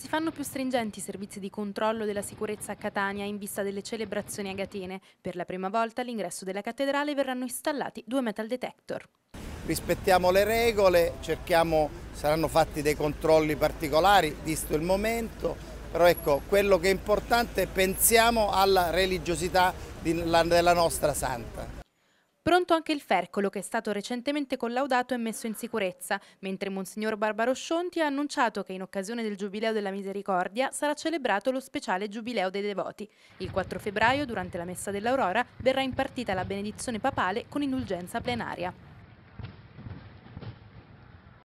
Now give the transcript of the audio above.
Si fanno più stringenti i servizi di controllo della sicurezza a Catania in vista delle celebrazioni a Per la prima volta all'ingresso della cattedrale verranno installati due metal detector. Rispettiamo le regole, cerchiamo, saranno fatti dei controlli particolari, visto il momento, però ecco, quello che è importante è pensiamo alla religiosità della nostra santa. Pronto anche il Fercolo, che è stato recentemente collaudato e messo in sicurezza, mentre Monsignor Barbaro Scionti ha annunciato che in occasione del Giubileo della Misericordia sarà celebrato lo speciale Giubileo dei Devoti. Il 4 febbraio, durante la Messa dell'Aurora, verrà impartita la benedizione papale con indulgenza plenaria.